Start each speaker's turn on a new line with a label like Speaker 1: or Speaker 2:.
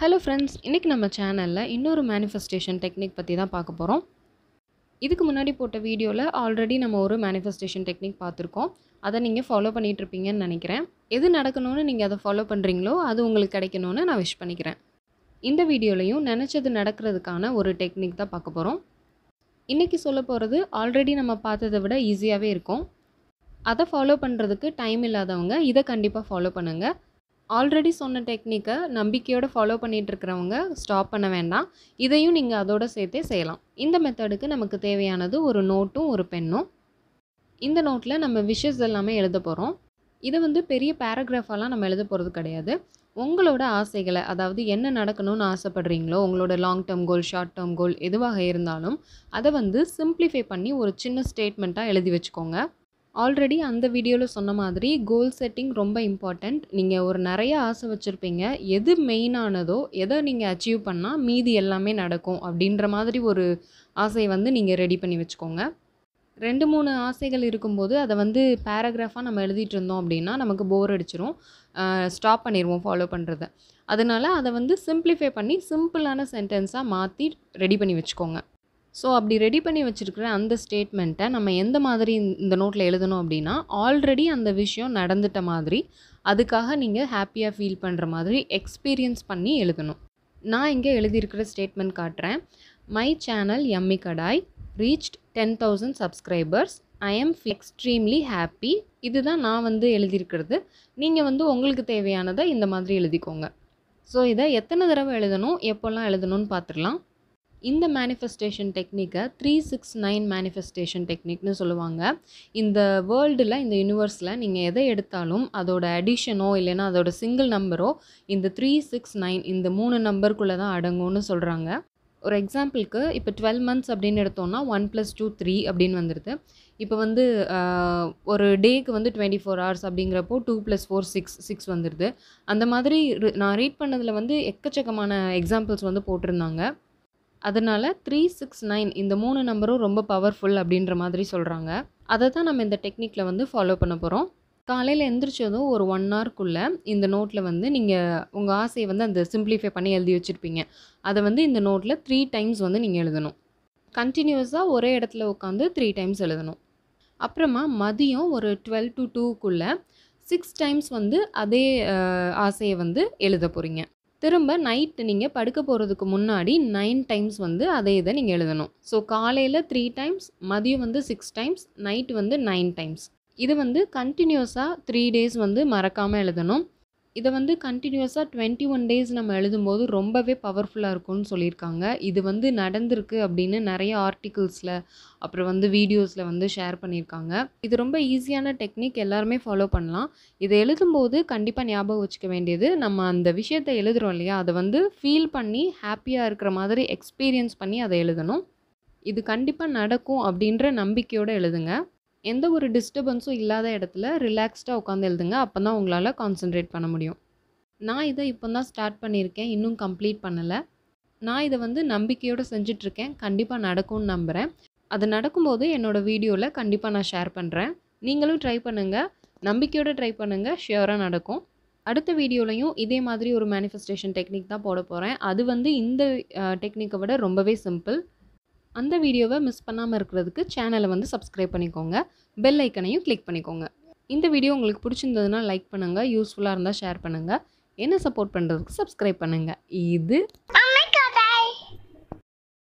Speaker 1: hello friends இன்றைக்கி நம்ம சேனலில் இன்னொரு மேனிஃபெஸ்டேஷன் டெக்னிக் பற்றி தான் பார்க்க போகிறோம் இதுக்கு முன்னாடி போட்ட வீடியோவில் ஆல்ரெடி நம்ம ஒரு மேனிஃபெஸ்டேஷன் டெக்னிக் பார்த்துருக்கோம் அதை நீங்கள் ஃபாலோ பண்ணிகிட்ருப்பீங்கன்னு நினைக்கிறேன் எது நடக்கணும்னு நீங்கள் அதை ஃபாலோ பண்ணுறீங்களோ அது உங்களுக்கு கிடைக்கணும்னு நான் விஷ் பண்ணிக்கிறேன் இந்த வீடியோலையும் நினச்சது நடக்கிறதுக்கான ஒரு டெக்னிக் தான் பார்க்க போகிறோம் இன்றைக்கி சொல்ல போகிறது ஆல்ரெடி நம்ம பார்த்ததை விட ஈஸியாகவே இருக்கும் அதை ஃபாலோ பண்ணுறதுக்கு டைம் இல்லாதவங்க இதை கண்டிப்பாக ஃபாலோ பண்ணுங்கள் ஆல்ரெடி சொன்ன டெக்னிக்கை நம்பிக்கையோடு ஃபாலோ பண்ணிகிட்ருக்கிறவங்க ஸ்டாப் பண்ண வேண்டாம் இதையும் நீங்கள் அதோடு சேர்த்தே செய்யலாம் இந்த மெத்தடுக்கு நமக்கு தேவையானது ஒரு நோட்டும் ஒரு பெண்ணும் இந்த நோட்டில் நம்ம விஷஸ் எல்லாமே எழுத போகிறோம் இதை வந்து பெரிய பேராகிராஃபெல்லாம் நம்ம எழுத போகிறது கிடையாது உங்களோட ஆசைகளை அதாவது என்ன நடக்கணும்னு ஆசைப்படுறீங்களோ உங்களோட long term goal short term goal எதுவாக இருந்தாலும் அதை வந்து சிம்ப்ளிஃபை பண்ணி ஒரு சின்ன ஸ்டேட்மெண்ட்டாக எழுதி வச்சுக்கோங்க ஆல்ரெடி அந்த வீடியோவில் சொன்ன மாதிரி கோல் செட்டிங் ரொம்ப இம்பார்ட்டண்ட் நீங்கள் ஒரு நிறைய ஆசை வச்சுருப்பீங்க எது மெயினானதோ எதை நீங்கள் அச்சீவ் பண்ணால் மீதி எல்லாமே நடக்கும் அப்படின்ற மாதிரி ஒரு ஆசையை வந்து நீங்கள் ரெடி பண்ணி வச்சுக்கோங்க ரெண்டு மூணு ஆசைகள் இருக்கும்போது அதை வந்து பேராகிராஃபாக நம்ம எழுதிட்டு இருந்தோம் அப்படின்னா நமக்கு போர் அடிச்சிரும் ஸ்டாப் பண்ணிடுவோம் ஃபாலோ பண்ணுறத அதனால் அதை வந்து சிம்ப்ளிஃபை பண்ணி சிம்பிளான சென்டென்ஸாக மாற்றி ரெடி பண்ணி வச்சுக்கோங்க ஸோ அப்படி ரெடி பண்ணி வச்சுருக்கிற அந்த ஸ்டேட்மெண்ட்டை நம்ம எந்த மாதிரி இந்த நோட்டில் எழுதணும் அப்படின்னா ஆல்ரெடி அந்த விஷயம் நடந்துட்ட மாதிரி அதுக்காக நீங்கள் ஹாப்பியாக ஃபீல் பண்ணுற மாதிரி எக்ஸ்பீரியன்ஸ் பண்ணி எழுதணும் நான் இங்கே எழுதியிருக்கிற ஸ்டேட்மெண்ட் காட்டுறேன் மை சேனல் எம்மி கடாய் reached ten thousand subscribers I am extremely happy இதுதான் நான் வந்து எழுதியிருக்கிறது நீங்கள் வந்து உங்களுக்கு தேவையானதை இந்த மாதிரி எழுதிக்கோங்க ஸோ இதை எத்தனை தடவை எழுதணும் எப்போல்லாம் எழுதணும்னு பார்த்துடலாம் இந்த மேனிஃபெஸ்டேஷன் டெக்னிக்கை த்ரீ சிக்ஸ் நைன் மேனிஃபெஸ்டேஷன் டெக்னிக்னு சொல்லுவாங்க இந்த வேர்ல்டில் இந்த யூனிவர்ஸில் நீங்கள் எதை எடுத்தாலும் அதோட அடிஷனோ இல்லைன்னா அதோட சிங்கிள் நம்பரோ இந்த த்ரீ சிக்ஸ் நைன் இந்த மூணு நம்பருக்குள்ளே தான் அடங்கும்னு சொல்கிறாங்க ஒரு எக்ஸாம்பிளுக்கு இப்போ டுவெல் மந்த்ஸ் அப்படின்னு எடுத்தோம்னா ஒன் ப்ளஸ் டூ த்ரீ அப்படின்னு வந்துடுது இப்போ வந்து ஒரு டேக்கு வந்து டுவெண்ட்டி ஃபோர் ஹவர்ஸ் அப்படிங்கிறப்போ two plus four six six வந்துடுது அந்த மாதிரி நான் ரீட் பண்ணதில் வந்து எக்கச்சக்கமான எக்ஸாம்பிள்ஸ் வந்து போட்டிருந்தாங்க அதனால் த்ரீ சிக்ஸ் நைன் இந்த மூணு நம்பரும் ரொம்ப பவர்ஃபுல் அப்படின்ற மாதிரி சொல்கிறாங்க அதை தான் நம்ம இந்த டெக்னிக்கில் வந்து ஃபாலோ பண்ண போகிறோம் காலையில் எந்திரிச்சதும் ஒரு ஒன் ஹவர்க்குள்ளே இந்த நோட்டில் வந்து நீங்கள் உங்கள் ஆசையை வந்து அந்த சிம்பிளிஃபை பண்ணி எழுதி வச்சுருப்பீங்க அதை வந்து இந்த நோட்டில் த்ரீ டைம்ஸ் வந்து நீங்கள் எழுதணும் கண்டினியூஸாக ஒரே இடத்துல உட்காந்து த்ரீ டைம்ஸ் எழுதணும் அப்புறமா மதியம் ஒரு டுவெல் டு டூக்குள்ளே சிக்ஸ் டைம்ஸ் வந்து அதே ஆசையை வந்து எழுத போகிறீங்க திரும்ப நைட்டு நீங்கள் படுக்க போகிறதுக்கு முன்னாடி நைன் டைம்ஸ் வந்து அதை இதை நீங்கள் எழுதணும் ஸோ காலையில் த்ரீ டைம்ஸ் மதியம் வந்து சிக்ஸ் டைம்ஸ் நைட்டு வந்து நைன் டைம்ஸ் இது வந்து கண்டினியூஸாக த்ரீ டேஸ் வந்து மறக்காமல் எழுதணும் இதை வந்து கண்டினியூஸாக டுவெண்ட்டி ஒன் டேஸ் நம்ம எழுதும்போது ரொம்பவே பவர்ஃபுல்லாக இருக்கும்னு சொல்லியிருக்காங்க இது வந்து நடந்திருக்கு அப்படின்னு நிறைய ஆர்டிகிள்ஸில் அப்புறம் வந்து வீடியோஸில் வந்து ஷேர் பண்ணியிருக்காங்க இது ரொம்ப ஈஸியான டெக்னிக் எல்லாருமே ஃபாலோ பண்ணலாம் இதை எழுதும்போது கண்டிப்பாக ஞாபகம் வச்சுக்க வேண்டியது நம்ம அந்த விஷயத்தை எழுதுகிறோம் இல்லையா அதை வந்து ஃபீல் பண்ணி ஹாப்பியாக இருக்கிற மாதிரி எக்ஸ்பீரியன்ஸ் பண்ணி அதை எழுதணும் இது கண்டிப்பாக நடக்கும் அப்படின்ற நம்பிக்கையோடு எழுதுங்க எந்த ஒரு டிஸ்டர்பன்ஸும் இல்லாத இடத்துல ரிலாக்ஸ்டாக உட்காந்து எழுதுங்க அப்போ தான் உங்களால் கான்சென்ட்ரேட் பண்ண முடியும் நான் இதை இப்போ தான் ஸ்டார்ட் பண்ணியிருக்கேன் இன்னும் கம்ப்ளீட் பண்ணலை நான் இதை வந்து நம்பிக்கையோடு செஞ்சிட்ருக்கேன் கண்டிப்பாக நடக்கும்னு நம்புகிறேன் அது நடக்கும்போது என்னோடய வீடியோவில் கண்டிப்பாக நான் ஷேர் பண்ணுறேன் நீங்களும் ட்ரை பண்ணுங்கள் நம்பிக்கையோடு ட்ரை பண்ணுங்கள் ஷியோராக நடக்கும் அடுத்த வீடியோலையும் இதே மாதிரி ஒரு மேனிஃபெஸ்டேஷன் டெக்னிக் தான் போட போகிறேன் அது வந்து இந்த டெக்னிக்கை விட ரொம்பவே சிம்பிள் அந்த வீடியோவை மிஸ் பண்ணாமல் இருக்கிறதுக்கு சேனலை வந்து சப்ஸ்கிரைப் பண்ணிக்கோங்க பெல் ஐக்கனையும் கிளிக் பண்ணிக்கோங்க இந்த வீடியோ உங்களுக்கு பிடிச்சிருந்ததுன்னா லைக் பண்ணுங்கள் யூஸ்ஃபுல்லாக இருந்தால் ஷேர் பண்ணுங்கள் என்ன சப்போர்ட் பண்ணுறதுக்கு சப்ஸ்கிரைப் பண்ணுங்கள் இது